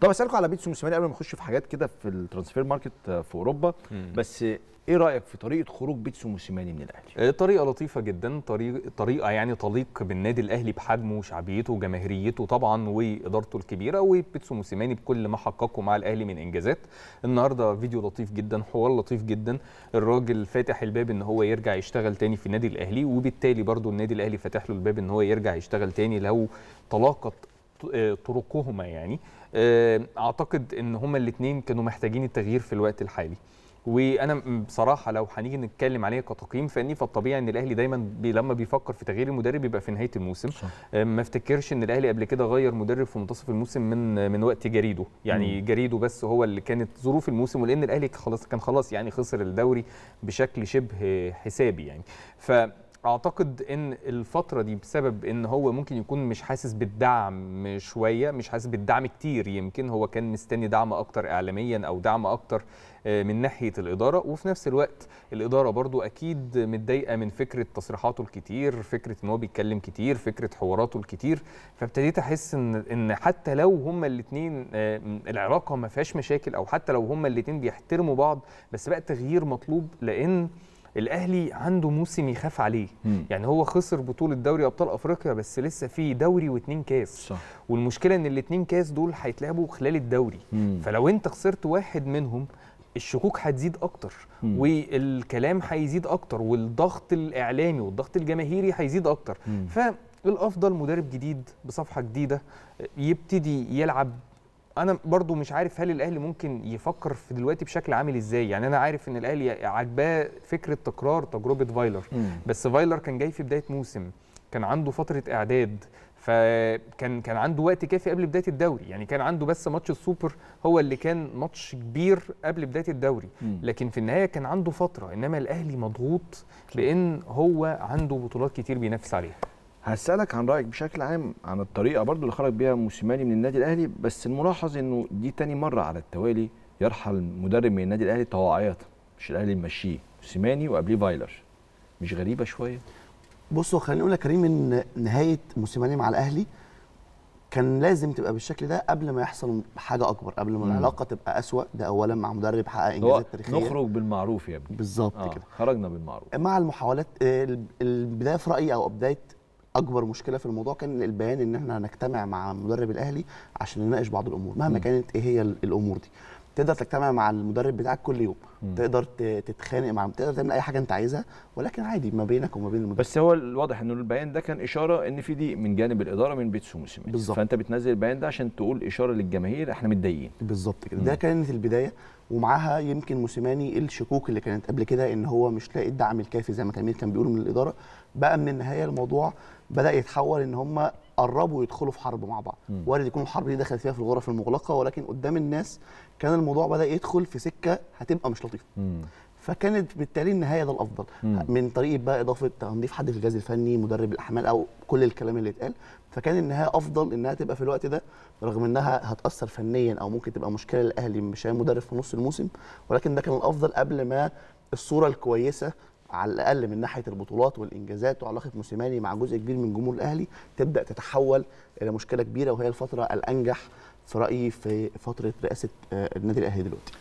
طب اسالكم على بيتسو موسيماني قبل ما نخش في حاجات كده في الترانسفير ماركت آه، في اوروبا مم. بس ايه رايك في طريقه خروج بيتسو موسيماني من الاهلي آه، طريقه لطيفه جدا طريق طريقه يعني تليق بالنادي الاهلي بحجمه وشعبيته وجماهيريته طبعا وادارته الكبيره وبيتسو موسيماني بكل ما حققه مع الاهلي من انجازات النهارده فيديو لطيف جدا حوار لطيف جدا الراجل فاتح الباب ان هو يرجع يشتغل تاني في النادي الاهلي وبالتالي برضو النادي الاهلي فاتح له الباب ان هو يرجع يشتغل تاني لو تلاقت آه، طرقهما يعني آه، اعتقد ان هما الاثنين كانوا محتاجين التغيير في الوقت الحالي وانا بصراحه لو هنيجي نتكلم عليه كتقييم فني فالطبيعي ان الاهلي دايما بي لما بيفكر في تغيير المدرب يبقى في نهايه الموسم آه، ما افتكرش ان الاهلي قبل كده غير مدرب في منتصف الموسم من من وقت جريده يعني م. جريده بس هو اللي كانت ظروف الموسم ولان الاهلي خلاص كان خلاص يعني خسر الدوري بشكل شبه حسابي يعني ف اعتقد ان الفتره دي بسبب ان هو ممكن يكون مش حاسس بالدعم شويه مش حاسس بالدعم كتير يمكن هو كان مستني دعم اكتر اعلاميا او دعم اكتر آه، من ناحيه الاداره وفي نفس الوقت الاداره برضو اكيد متضايقه من فكره تصريحاته الكتير فكره ان هو بيتكلم كتير فكره حواراته الكتير فابتديت احس ان ان حتى لو هما الاثنين آه، العلاقه ما فيهاش مشاكل او حتى لو هما الاثنين بيحترموا بعض بس بقى تغيير مطلوب لان الاهلي عنده موسم يخاف عليه مم. يعني هو خسر بطوله دوري ابطال افريقيا بس لسه في دوري واتنين كاس صح. والمشكله ان الاتنين كاس دول هيتلعبوا خلال الدوري مم. فلو انت خسرت واحد منهم الشكوك هتزيد اكتر مم. والكلام هيزيد اكتر والضغط الاعلامي والضغط الجماهيري هيزيد اكتر مم. فالافضل مدرب جديد بصفحه جديده يبتدي يلعب انا برضو مش عارف هل الاهلي ممكن يفكر في دلوقتي بشكل عامل ازاي يعني انا عارف ان الاهلي عجباه فكره تكرار تجربه فايلر مم. بس فايلر كان جاي في بدايه موسم كان عنده فتره اعداد فكان كان عنده وقت كافي قبل بدايه الدوري يعني كان عنده بس ماتش السوبر هو اللي كان ماتش كبير قبل بدايه الدوري مم. لكن في النهايه كان عنده فتره انما الاهلي مضغوط لان هو عنده بطولات كتير بينافس عليها هسألك عن رأيك بشكل عام عن الطريقة برضو اللي خرج بيها موسيماني من النادي الأهلي بس الملاحظ إنه دي تاني مرة على التوالي يرحل مدرب من النادي الأهلي طواعية مش الأهلي ممشيه موسيماني وقبليه فايلر مش غريبة شوية؟ بصوا خليني أقول لك كريم إن نهاية موسيماني مع الأهلي كان لازم تبقى بالشكل ده قبل ما يحصل حاجه اكبر قبل ما العلاقه تبقى اسوا ده اولا مع مدرب حقق انجازات تاريخيه نخرج بالمعروف يا ابني بالظبط آه كده خرجنا بالمعروف مع المحاولات آه، البدايه في رايي او بدايه اكبر مشكله في الموضوع كان البيان ان احنا هنجتمع مع مدرب الاهلي عشان نناقش بعض الامور مهما كانت ايه هي الامور دي تقدر تجتمع مع المدرب بتاعك كل يوم مم. تقدر تتخانق مع تقدر تعمل اي حاجه انت عايزها ولكن عادي ما بينك وما بين المدرب بس هو الواضح ان البيان ده كان اشاره ان في ضيق من جانب الاداره من بيتسو موسيماني بالظبط فانت بتنزل البيان ده عشان تقول اشاره للجماهير احنا متضايقين بالظبط كده ده كانت البدايه ومعاها يمكن موسيماني الشكوك اللي كانت قبل كده ان هو مش لاقي الدعم الكافي زي ما كان كان بيقول من الاداره بقى من النهايه الموضوع بدا يتحول ان هم قربوا يدخلوا في حرب مع بعض وارد يكون الحرب دي دخلت فيها في الغرف المغلقه ولكن قدام الناس كان الموضوع بدا يدخل في سكه هتبقى مش لطيفه فكانت بالتالي النهايه ده الافضل مم. من طريقه بقى اضافه تنظيف حد في الجهاز الفني مدرب الاحمال او كل الكلام اللي اتقال فكان النهايه افضل انها تبقى في الوقت ده رغم انها هتاثر فنيا او ممكن تبقى مشكله للاهلي مش مدرب في نص الموسم ولكن ده كان الافضل قبل ما الصوره الكويسه على الاقل من ناحيه البطولات والانجازات وعلاقه موسيماني مع جزء كبير من جمهور الاهلي تبدا تتحول الى مشكله كبيره وهي الفتره الانجح في رايي في فتره رئاسه آه، النادي الاهلي دلوقتي